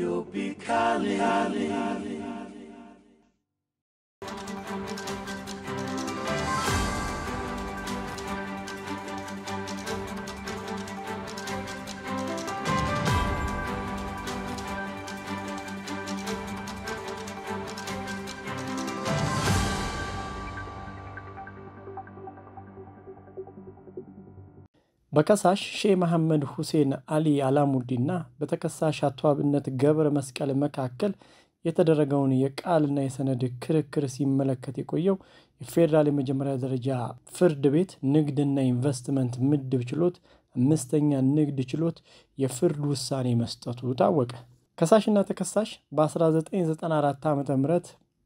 you'll be calling. በከሳሽ ሼህ መሐመድ ሁሴን አሊ አላሙዲና በተከሳሽ አቶ አብነት ገብረ መስቀል መካከል የተደረገውን የቃልና የሰነድ ክርክር ሲመለከት የቆየው የፌዴራል የመጀመሪያ ደረጃ ፍርድ ቤት ንግድና ኢንቨስትመንት ምድብ ችሎት አምስተኛ ንግድ ችሎት የፍርድ ውሳኔ መስጠቱ ታወቀ። ከሳሽና ተከሳሽ በ1994 ዓ ም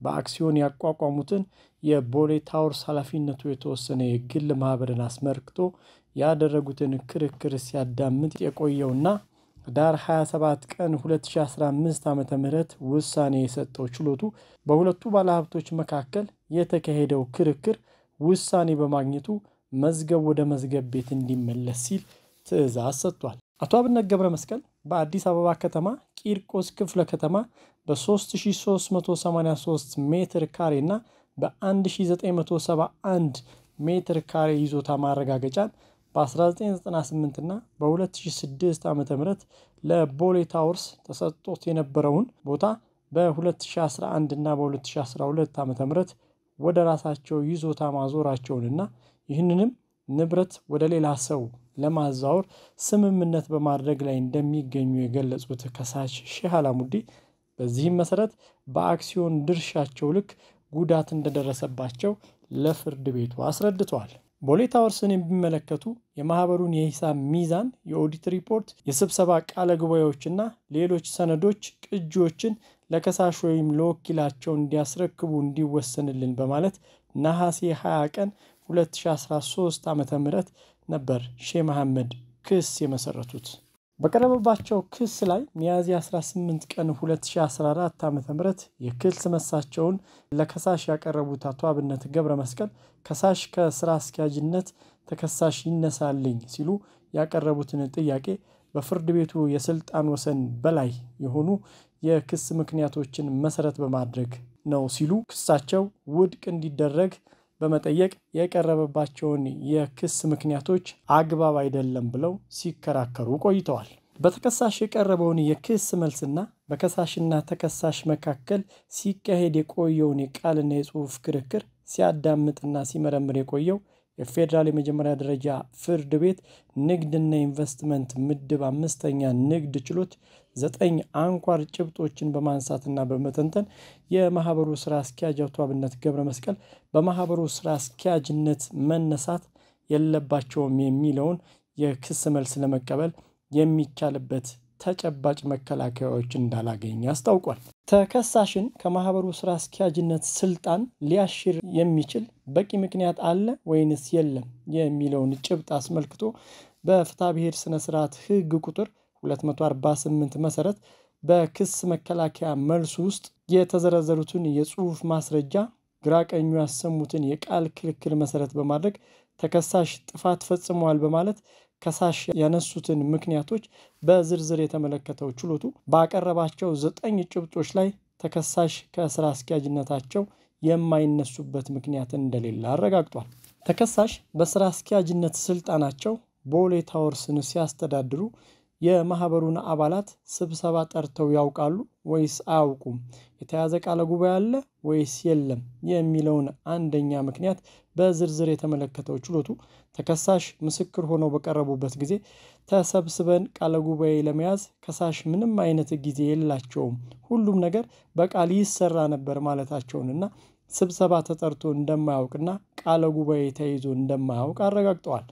በአክሲዮን ያቋቋሙትን የቦሌ ታወርስ ኃላፊነቱ የተወሰነ የግል ማህበርን አስመልክቶ ያደረጉትን ክርክር ሲያዳምጥ የቆየውና ዳር 27 ቀን 2015 ዓ ም ውሳኔ የሰጠው ችሎቱ በሁለቱ ባለሀብቶች መካከል የተካሄደው ክርክር ውሳኔ በማግኘቱ መዝገብ ወደ መዝገብ ቤት እንዲመለስ ሲል ትዕዛዝ ሰጥቷል። አቶ አብነት ገብረ መስቀል በአዲስ አበባ ከተማ ቂርቆስ ክፍለ ከተማ በ3383 ሜትር ካሬ እና በ1971 ሜትር ካሬ ይዞታ ማረጋገጫን በ1998 እና በ2006 ዓ ም ለቦሌ ታወርስ ተሰጥቶት የነበረውን ቦታ በ2011 እና በ2012 ዓ ም ወደ ራሳቸው ይዞታ ማዞራቸውንና ይህንንም ንብረት ወደ ሌላ ሰው ለማዛወር ስምምነት በማድረግ ላይ እንደሚገኙ የገለጹት ከሳሽ ሼህ አላሙዲ በዚህም መሰረት በአክሲዮን ድርሻቸው ልክ ጉዳት እንደደረሰባቸው ለፍርድ ቤቱ አስረድተዋል። ቦሌ ታወርስን የሚመለከቱ የማህበሩን የሂሳብ ሚዛን፣ የኦዲት ሪፖርት፣ የስብሰባ ቃለ ጉባኤዎችና ሌሎች ሰነዶች ቅጂዎችን ለከሳሽ ወይም ለወኪላቸው እንዲያስረክቡ እንዲወሰንልን በማለት ነሐሴ 20 ቀን 2013 ዓ ም ነበር ሼህ መሐመድ ክስ የመሰረቱት። በቀረበባቸው ክስ ላይ ሚያዝያ 18 ቀን 2014 ዓ ም የክስ መሳቸውን ለከሳሽ ያቀረቡት አቶ አብነት ገብረ መስቀል ከሳሽ ከስራ አስኪያጅነት ተከሳሽ ይነሳልኝ ሲሉ ያቀረቡትን ጥያቄ በፍርድ ቤቱ የስልጣን ወሰን በላይ የሆኑ የክስ ምክንያቶችን መሰረት በማድረግ ነው ሲሉ ክሳቸው ውድቅ እንዲደረግ በመጠየቅ የቀረበባቸውን የክስ ምክንያቶች አግባብ አይደለም ብለው ሲከራከሩ ቆይተዋል። በተከሳሽ የቀረበውን የክስ መልስና በከሳሽና ተከሳሽ መካከል ሲካሄድ የቆየውን የቃልና የጽሑፍ ክርክር ሲያዳምጥና ሲመረምር የቆየው የፌዴራል የመጀመሪያ ደረጃ ፍርድ ቤት ንግድና ኢንቨስትመንት ምድብ አምስተኛ ንግድ ችሎት ዘጠኝ አንኳር ጭብጦችን በማንሳትና በመተንተን የማህበሩ ስራ አስኪያጅ አቶ አብነት ገብረ መስቀል በማህበሩ ስራ አስኪያጅነት መነሳት የለባቸውም የሚለውን የክስ መልስ ለመቀበል የሚቻልበት ተጨባጭ መከላከያዎች እንዳላገኘ አስታውቋል። ተከሳሽን ከማህበሩ ስራ አስኪያጅነት ስልጣን ሊያሽር የሚችል በቂ ምክንያት አለ ወይንስ የለም የሚለውን ጭብጥ አስመልክቶ በፍትሐ ብሔር ስነ ስርዓት ህግ ቁጥር 248 መሰረት በክስ መከላከያ መልሱ ውስጥ የተዘረዘሩትን የጽሁፍ ማስረጃ ግራቀኙ ያሰሙትን የቃል ክልክል መሰረት በማድረግ ተከሳሽ ጥፋት ፈጽመዋል በማለት ከሳሽ ያነሱትን ምክንያቶች በዝርዝር የተመለከተው ችሎቱ ባቀረባቸው ዘጠኝ ጭብጦች ላይ ተከሳሽ ከስራ አስኪያጅነታቸው የማይነሱበት ምክንያት እንደሌለ አረጋግጧል። ተከሳሽ በስራ አስኪያጅነት ስልጣናቸው ቦሌ ታወርስን ሲያስተዳድሩ የማህበሩን አባላት ስብሰባ ጠርተው ያውቃሉ ወይስ አያውቁም? የተያዘ ቃለ ጉባኤ አለ ወይስ የለም? የሚለውን አንደኛ ምክንያት በዝርዝር የተመለከተው ችሎቱ ተከሳሽ ምስክር ሆነው በቀረቡበት ጊዜ ተሰብስበን ቃለ ጉባኤ ለመያዝ ከሳሽ ምንም አይነት ጊዜ የላቸውም፣ ሁሉም ነገር በቃል ይሰራ ነበር ማለታቸውንና ስብሰባ ተጠርቶ እንደማያውቅና ቃለ ጉባኤ ተይዞ እንደማያውቅ አረጋግጠዋል።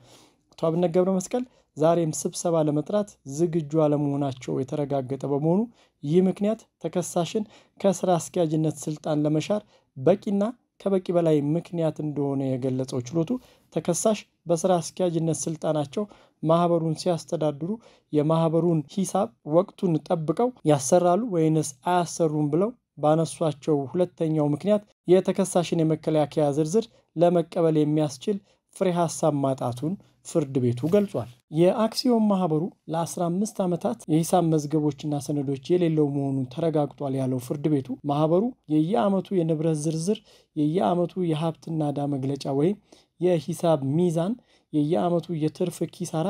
አቶ አብነት ገብረ መስቀል ዛሬም ስብሰባ ለመጥራት ዝግጁ አለመሆናቸው የተረጋገጠ በመሆኑ ይህ ምክንያት ተከሳሽን ከስራ አስኪያጅነት ስልጣን ለመሻር በቂና ከበቂ በላይ ምክንያት እንደሆነ የገለጸው ችሎቱ ተከሳሽ በስራ አስኪያጅነት ስልጣናቸው ማህበሩን ሲያስተዳድሩ የማህበሩን ሂሳብ ወቅቱን ጠብቀው ያሰራሉ ወይንስ አያሰሩም ብለው ባነሷቸው ሁለተኛው ምክንያት የተከሳሽን የመከላከያ ዝርዝር ለመቀበል የሚያስችል ፍሬ ሀሳብ ማጣቱን ፍርድ ቤቱ ገልጿል። የአክሲዮን ማህበሩ ለ15 ዓመታት የሂሳብ መዝገቦችና ሰነዶች የሌለው መሆኑን ተረጋግጧል ያለው ፍርድ ቤቱ ማህበሩ የየዓመቱ የንብረት ዝርዝር፣ የየዓመቱ የሀብትና ዕዳ መግለጫ ወይም የሂሳብ ሚዛን፣ የየዓመቱ የትርፍ ኪሳራ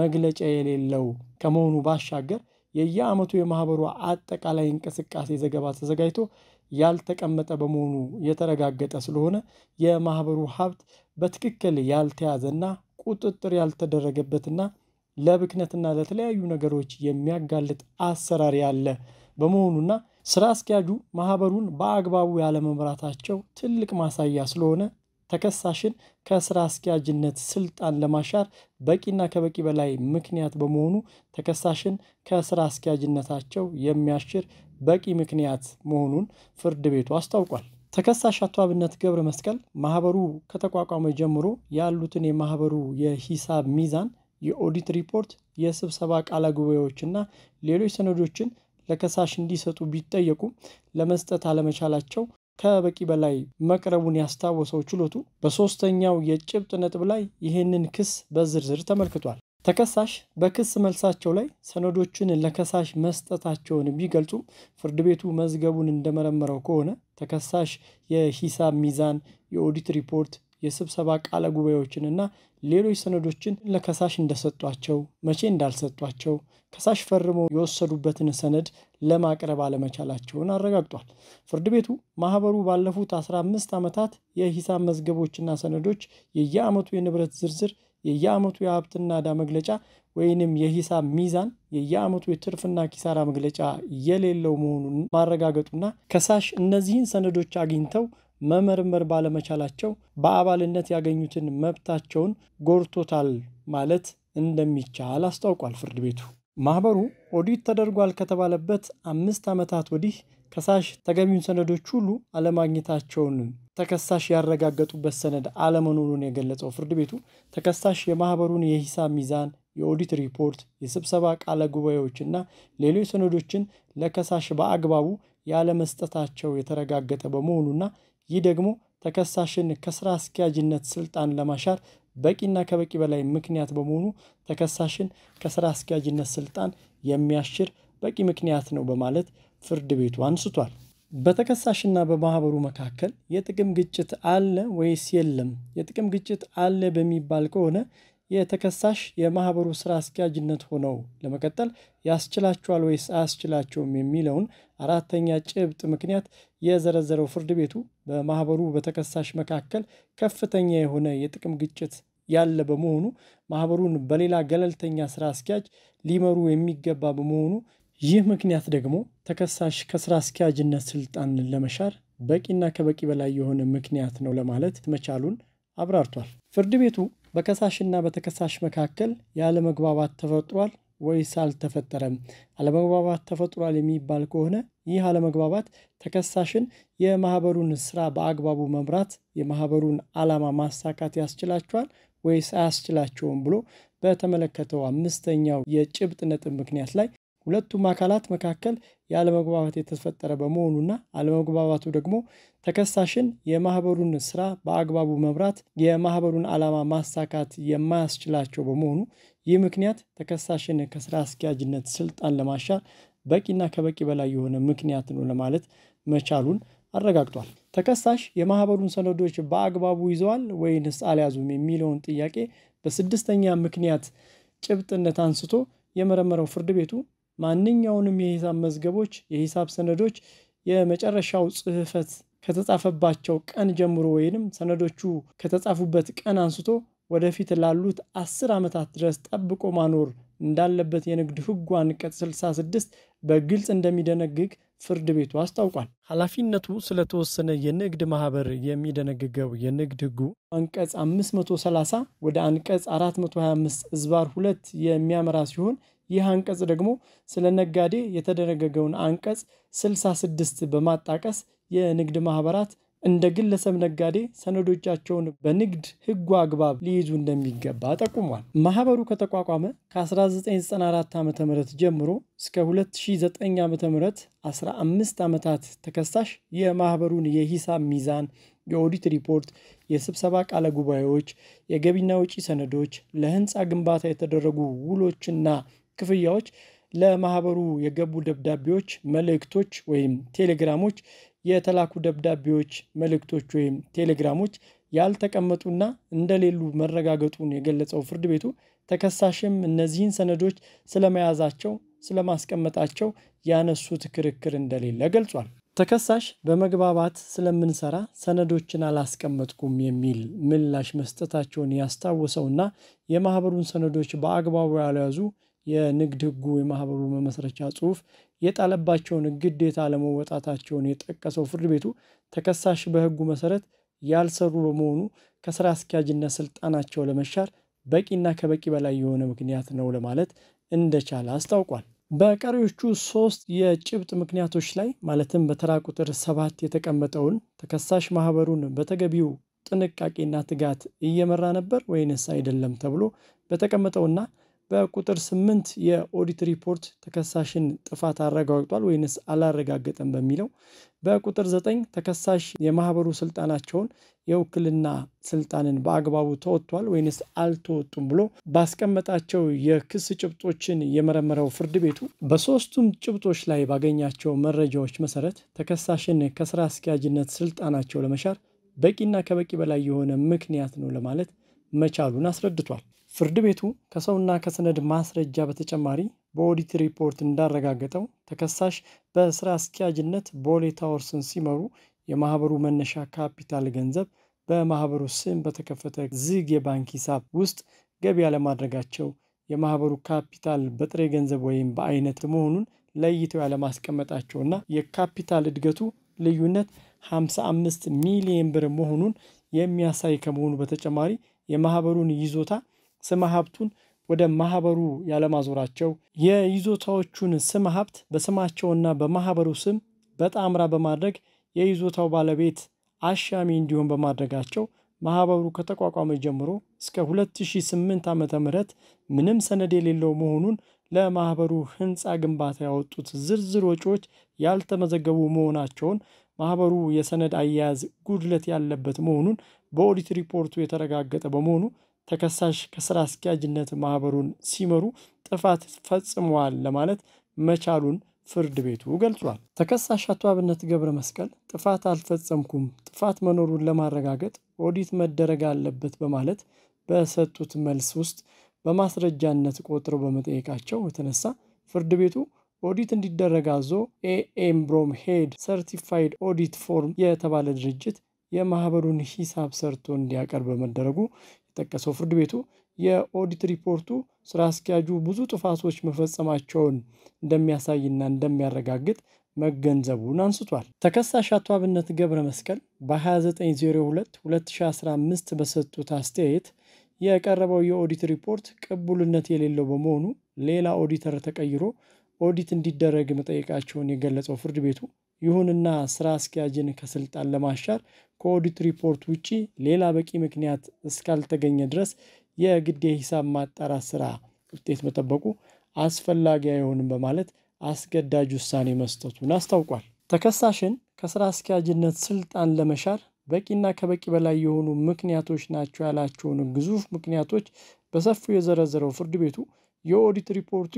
መግለጫ የሌለው ከመሆኑ ባሻገር የየዓመቱ የማህበሩ አጠቃላይ እንቅስቃሴ ዘገባ ተዘጋጅቶ ያልተቀመጠ በመሆኑ የተረጋገጠ ስለሆነ የማህበሩ ሀብት በትክክል ያልተያዘና ቁጥጥር ያልተደረገበትና ለብክነትና ለተለያዩ ነገሮች የሚያጋልጥ አሰራር ያለ በመሆኑና ስራ አስኪያጁ ማህበሩን በአግባቡ ያለመምራታቸው ትልቅ ማሳያ ስለሆነ ተከሳሽን ከስራ አስኪያጅነት ስልጣን ለማሻር በቂና ከበቂ በላይ ምክንያት በመሆኑ ተከሳሽን ከስራ አስኪያጅነታቸው የሚያሽር በቂ ምክንያት መሆኑን ፍርድ ቤቱ አስታውቋል። ተከሳሽ አቶ አብነት ገብረ መስቀል ማህበሩ ከተቋቋመ ጀምሮ ያሉትን የማህበሩ የሂሳብ ሚዛን፣ የኦዲት ሪፖርት፣ የስብሰባ ቃለ ጉባኤዎችና ሌሎች ሰነዶችን ለከሳሽ እንዲሰጡ ቢጠየቁ ለመስጠት አለመቻላቸው ከበቂ በላይ መቅረቡን ያስታወሰው ችሎቱ በሶስተኛው የጭብጥ ነጥብ ላይ ይህንን ክስ በዝርዝር ተመልክቷል። ተከሳሽ በክስ መልሳቸው ላይ ሰነዶችን ለከሳሽ መስጠታቸውን ቢገልጹም ፍርድ ቤቱ መዝገቡን እንደመረመረው ከሆነ ተከሳሽ የሂሳብ ሚዛን፣ የኦዲት ሪፖርት፣ የስብሰባ ቃለ እና ሌሎች ሰነዶችን ለከሳሽ እንደሰጧቸው፣ መቼ እንዳልሰጧቸው፣ ከሳሽ ፈርመው የወሰዱበትን ሰነድ ለማቅረብ አለመቻላቸውን አረጋግጧል። ፍርድ ቤቱ ማህበሩ ባለፉት 15 ዓመታት የሂሳብ መዝገቦችና ሰነዶች የየዓመቱ የንብረት ዝርዝር የየአመቱ የሀብትና ዕዳ መግለጫ ወይንም የሂሳብ ሚዛን የየአመቱ የትርፍና ኪሳራ መግለጫ የሌለው መሆኑን ማረጋገጡና ከሳሽ እነዚህን ሰነዶች አግኝተው መመርመር ባለመቻላቸው በአባልነት ያገኙትን መብታቸውን ጎድቶታል ማለት እንደሚቻል አስታውቋል። ፍርድ ቤቱ ማህበሩ ኦዲት ተደርጓል ከተባለበት አምስት ዓመታት ወዲህ ከሳሽ ተገቢውን ሰነዶች ሁሉ አለማግኘታቸውን ተከሳሽ ያረጋገጡበት ሰነድ አለመኖሩን የገለጸው ፍርድ ቤቱ ተከሳሽ የማህበሩን የሂሳብ ሚዛን፣ የኦዲት ሪፖርት፣ የስብሰባ ቃለ ጉባኤዎች እና ሌሎች ሰነዶችን ለከሳሽ በአግባቡ ያለመስጠታቸው የተረጋገጠ በመሆኑና ይህ ደግሞ ተከሳሽን ከስራ አስኪያጅነት ስልጣን ለማሻር በቂና ከበቂ በላይ ምክንያት በመሆኑ ተከሳሽን ከስራ አስኪያጅነት ስልጣን የሚያሽር በቂ ምክንያት ነው በማለት ፍርድ ቤቱ አንስቷል። በተከሳሽና በማህበሩ መካከል የጥቅም ግጭት አለ ወይስ የለም? የጥቅም ግጭት አለ በሚባል ከሆነ የተከሳሽ የማህበሩ ስራ አስኪያጅነት ሆነው ለመቀጠል ያስችላቸዋል ወይስ አያስችላቸውም የሚለውን አራተኛ ጭብጥ ምክንያት የዘረዘረው ፍርድ ቤቱ በማህበሩ በተከሳሽ መካከል ከፍተኛ የሆነ የጥቅም ግጭት ያለ በመሆኑ ማህበሩን በሌላ ገለልተኛ ስራ አስኪያጅ ሊመሩ የሚገባ በመሆኑ ይህ ምክንያት ደግሞ ተከሳሽ ከስራ አስኪያጅነት ስልጣን ለመሻር በቂና ከበቂ በላይ የሆነ ምክንያት ነው ለማለት መቻሉን አብራርቷል። ፍርድ ቤቱ በከሳሽና በተከሳሽ መካከል ያለመግባባት ተፈጥሯል ወይስ አልተፈጠረም? አለመግባባት ተፈጥሯል የሚባል ከሆነ ይህ አለመግባባት ተከሳሽን የማህበሩን ስራ በአግባቡ መምራት፣ የማህበሩን ዓላማ ማሳካት ያስችላቸዋል ወይስ አያስችላቸውም ብሎ በተመለከተው አምስተኛው የጭብጥ ነጥብ ምክንያት ላይ ሁለቱም አካላት መካከል ያለመግባባት የተፈጠረ በመሆኑና አለመግባባቱ ደግሞ ተከሳሽን የማህበሩን ስራ በአግባቡ መምራት፣ የማህበሩን ዓላማ ማሳካት የማያስችላቸው በመሆኑ ይህ ምክንያት ተከሳሽን ከስራ አስኪያጅነት ስልጣን ለማሻር በቂና ከበቂ በላይ የሆነ ምክንያት ነው ለማለት መቻሉን አረጋግጧል። ተከሳሽ የማህበሩን ሰነዶች በአግባቡ ይዘዋል ወይንስ አልያዙም የሚለውን ጥያቄ በስድስተኛ ምክንያት ጭብጥነት አንስቶ የመረመረው ፍርድ ቤቱ ማንኛውንም የሂሳብ መዝገቦች፣ የሂሳብ ሰነዶች የመጨረሻው ጽህፈት ከተጻፈባቸው ቀን ጀምሮ ወይንም ሰነዶቹ ከተጻፉበት ቀን አንስቶ ወደፊት ላሉት አስር ዓመታት ድረስ ጠብቆ ማኖር እንዳለበት የንግድ ህጉ አንቀጽ 66 በግልጽ እንደሚደነግግ ፍርድ ቤቱ አስታውቋል። ኃላፊነቱ ስለተወሰነ የንግድ ማህበር የሚደነግገው የንግድ ህጉ አንቀጽ 530 ወደ አንቀጽ 425 እዝባር 2 የሚያመራ ሲሆን ይህ አንቀጽ ደግሞ ስለ ነጋዴ የተደነገገውን አንቀጽ 66 በማጣቀስ የንግድ ማህበራት እንደ ግለሰብ ነጋዴ ሰነዶቻቸውን በንግድ ሕጉ አግባብ ሊይዙ እንደሚገባ ጠቁሟል። ማህበሩ ከተቋቋመ ከ1994 ዓ ም ጀምሮ እስከ 2009 ዓ ም 15 ዓመታት ተከሳሽ የማህበሩን የሂሳብ ሚዛን፣ የኦዲት ሪፖርት፣ የስብሰባ ቃለ ጉባኤዎች፣ የገቢና ወጪ ሰነዶች፣ ለህንፃ ግንባታ የተደረጉ ውሎችና ክፍያዎች፣ ለማህበሩ የገቡ ደብዳቤዎች፣ መልእክቶች ወይም ቴሌግራሞች፣ የተላኩ ደብዳቤዎች፣ መልእክቶች ወይም ቴሌግራሞች ያልተቀመጡና እንደሌሉ መረጋገጡን የገለጸው ፍርድ ቤቱ ተከሳሽም እነዚህን ሰነዶች ስለመያዛቸው ስለማስቀመጣቸው ያነሱት ክርክር እንደሌለ ገልጿል። ተከሳሽ በመግባባት ስለምንሰራ ሰነዶችን አላስቀመጥኩም የሚል ምላሽ መስጠታቸውን ያስታወሰውና የማህበሩን ሰነዶች በአግባቡ ያልያዙ የንግድ ህጉ የማህበሩ መመስረቻ ጽሁፍ የጣለባቸውን ግዴታ ለመወጣታቸውን የጠቀሰው ፍርድ ቤቱ ተከሳሽ በህጉ መሰረት ያልሰሩ በመሆኑ ከስራ አስኪያጅነት ስልጣናቸው ለመሻር በቂና ከበቂ በላይ የሆነ ምክንያት ነው ለማለት እንደቻለ አስታውቋል። በቀሪዎቹ ሶስት የጭብጥ ምክንያቶች ላይ ማለትም በተራ ቁጥር ሰባት የተቀመጠውን ተከሳሽ ማህበሩን በተገቢው ጥንቃቄና ትጋት እየመራ ነበር ወይንስ አይደለም ተብሎ በተቀመጠውና በቁጥር ስምንት የኦዲት ሪፖርት ተከሳሽን ጥፋት አረጋግጧል ወይንስ አላረጋገጠም በሚለው በቁጥር ዘጠኝ ተከሳሽ የማህበሩ ስልጣናቸውን የውክልና ስልጣንን በአግባቡ ተወጥቷል ወይንስ አልተወጡም ብሎ ባስቀመጣቸው የክስ ጭብጦችን የመረመረው ፍርድ ቤቱ በሶስቱም ጭብጦች ላይ ባገኛቸው መረጃዎች መሰረት ተከሳሽን ከስራ አስኪያጅነት ስልጣናቸው ለመሻር በቂና ከበቂ በላይ የሆነ ምክንያት ነው ለማለት መቻሉን አስረድቷል። ፍርድ ቤቱ ከሰውና ከሰነድ ማስረጃ በተጨማሪ በኦዲት ሪፖርት እንዳረጋገጠው ተከሳሽ በስራ አስኪያጅነት ቦሌ ታወርስን ሲመሩ የማህበሩ መነሻ ካፒታል ገንዘብ በማህበሩ ስም በተከፈተ ዝግ የባንክ ሂሳብ ውስጥ ገቢ ያለማድረጋቸው የማህበሩ ካፒታል በጥሬ ገንዘብ ወይም በአይነት መሆኑን ለይተው ያለማስቀመጣቸውና የካፒታል እድገቱ ልዩነት 55 ሚሊየን ብር መሆኑን የሚያሳይ ከመሆኑ በተጨማሪ የማህበሩን ይዞታ ስመ ሀብቱን ወደ ማህበሩ ያለማዞራቸው የይዞታዎቹን ስመ ሀብት በስማቸውና በማህበሩ ስም በጣምራ በማድረግ የይዞታው ባለቤት አሻሚ እንዲሆን በማድረጋቸው ማህበሩ ከተቋቋመ ጀምሮ እስከ 2008 ዓ ም ምንም ሰነድ የሌለው መሆኑን ለማህበሩ ህንፃ ግንባታ ያወጡት ዝርዝር ወጪዎች ያልተመዘገቡ መሆናቸውን ማህበሩ የሰነድ አያያዝ ጉድለት ያለበት መሆኑን በኦዲት ሪፖርቱ የተረጋገጠ በመሆኑ ተከሳሽ ከስራ አስኪያጅነት ማህበሩን ሲመሩ ጥፋት ፈጽመዋል ለማለት መቻሉን ፍርድ ቤቱ ገልጿል። ተከሳሽ አቶ አብነት ገብረ መስቀል ጥፋት አልፈጸምኩም፣ ጥፋት መኖሩን ለማረጋገጥ ኦዲት መደረግ አለበት በማለት በሰጡት መልስ ውስጥ በማስረጃነት ቆጥሮ በመጠየቃቸው የተነሳ ፍርድ ቤቱ ኦዲት እንዲደረግ አዞ ኤኤምብሮም ሄድ ሰርቲፋይድ ኦዲት ፎርም የተባለ ድርጅት የማህበሩን ሂሳብ ሰርቶ እንዲያቀርብ በመደረጉ የጠቀሰው ፍርድ ቤቱ የኦዲት ሪፖርቱ ስራ አስኪያጁ ብዙ ጥፋቶች መፈጸማቸውን እንደሚያሳይና እንደሚያረጋግጥ መገንዘቡን አንስቷል። ተከሳሽ አቶ አብነት ገብረ መስቀል በ2902 2015 በሰጡት አስተያየት የቀረበው የኦዲት ሪፖርት ቅቡልነት የሌለው በመሆኑ ሌላ ኦዲተር ተቀይሮ ኦዲት እንዲደረግ መጠየቃቸውን የገለጸው ፍርድ ቤቱ ይሁንና ስራ አስኪያጅን ከስልጣን ለማሻር ከኦዲት ሪፖርት ውጪ ሌላ በቂ ምክንያት እስካልተገኘ ድረስ የግድ የሂሳብ ማጣራት ስራ ውጤት መጠበቁ አስፈላጊ አይሆንም በማለት አስገዳጅ ውሳኔ መስጠቱን አስታውቋል። ተከሳሽን ከስራ አስኪያጅነት ስልጣን ለመሻር በቂና ከበቂ በላይ የሆኑ ምክንያቶች ናቸው ያላቸውን ግዙፍ ምክንያቶች በሰፊው የዘረዘረው ፍርድ ቤቱ የኦዲት ሪፖርቱ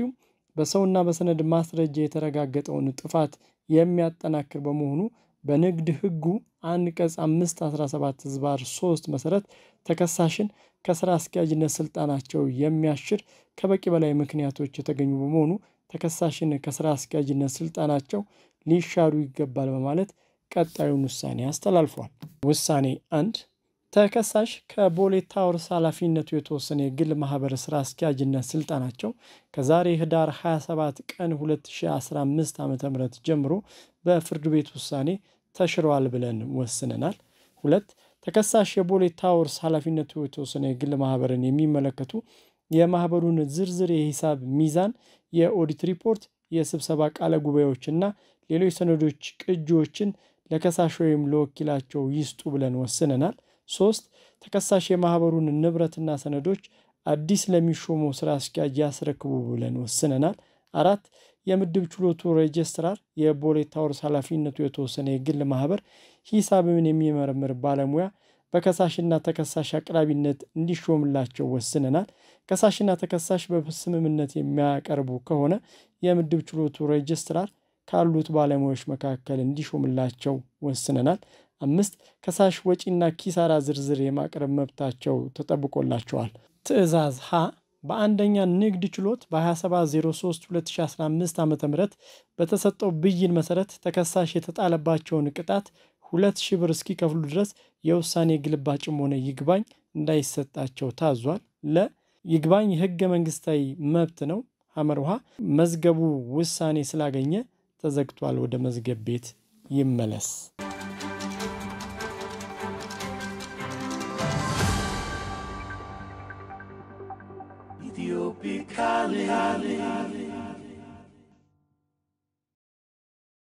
በሰውና በሰነድ ማስረጃ የተረጋገጠውን ጥፋት የሚያጠናክር በመሆኑ በንግድ ህጉ አንቀጽ አምስት አስራ ህዝባር ሶስት መሰረት ተከሳሽን ከስራ አስኪያጅነት ስልጣናቸው የሚያሽር ከበቂ በላይ ምክንያቶች የተገኙ በመሆኑ ተከሳሽን ከስራ አስኪያጅነት ስልጣናቸው ሊሻሩ ይገባል በማለት ቀጣዩን ውሳኔ አስተላልፏል። ውሳኔ አንድ ተከሳሽ ከቦሌ ታወርስ ኃላፊነቱ የተወሰነ የግል ማህበር ስራ አስኪያጅነት ስልጣናቸው ከዛሬ ህዳር 27 ቀን 2015 ዓ ም ጀምሮ በፍርድ ቤት ውሳኔ ተሽረዋል ብለን ወስነናል። ሁለት ተከሳሽ የቦሌ ታወርስ ኃላፊነቱ የተወሰነ የግል ማህበርን የሚመለከቱ የማህበሩን ዝርዝር የሂሳብ ሚዛን፣ የኦዲት ሪፖርት፣ የስብሰባ ቃለ ጉባኤዎችና ሌሎች ሰነዶች ቅጂዎችን ለከሳሽ ወይም ለወኪላቸው ይስጡ ብለን ወስነናል። ሶስት ተከሳሽ የማህበሩን ንብረትና ሰነዶች አዲስ ለሚሾመው ስራ አስኪያጅ ያስረክቡ ብለን ወስነናል። አራት የምድብ ችሎቱ ሬጅስትራር የቦሌ ታወርስ ኃላፊነቱ የተወሰነ የግል ማህበር ሂሳብን የሚመረምር ባለሙያ በከሳሽና ተከሳሽ አቅራቢነት እንዲሾምላቸው ወስነናል። ከሳሽና ተከሳሽ በስምምነት የሚያቀርቡ ከሆነ የምድብ ችሎቱ ሬጅስትራር ካሉት ባለሙያዎች መካከል እንዲሾምላቸው ወስነናል። አምስት ከሳሽ ወጪና ኪሳራ ዝርዝር የማቅረብ መብታቸው ተጠብቆላቸዋል። ትዕዛዝ ሀ በአንደኛ ንግድ ችሎት በ2703/2015 ዓ ም በተሰጠው ብይን መሰረት ተከሳሽ የተጣለባቸውን ቅጣት ሁለት ሺህ ብር እስኪከፍሉ ድረስ የውሳኔ ግልባጭም ሆነ ይግባኝ እንዳይሰጣቸው ታዟል። ለ ይግባኝ ህገ መንግስታዊ መብት ነው። ሐመር ውሃ መዝገቡ ውሳኔ ስላገኘ ተዘግቷል፣ ወደ መዝገብ ቤት ይመለስ። Hallelujah.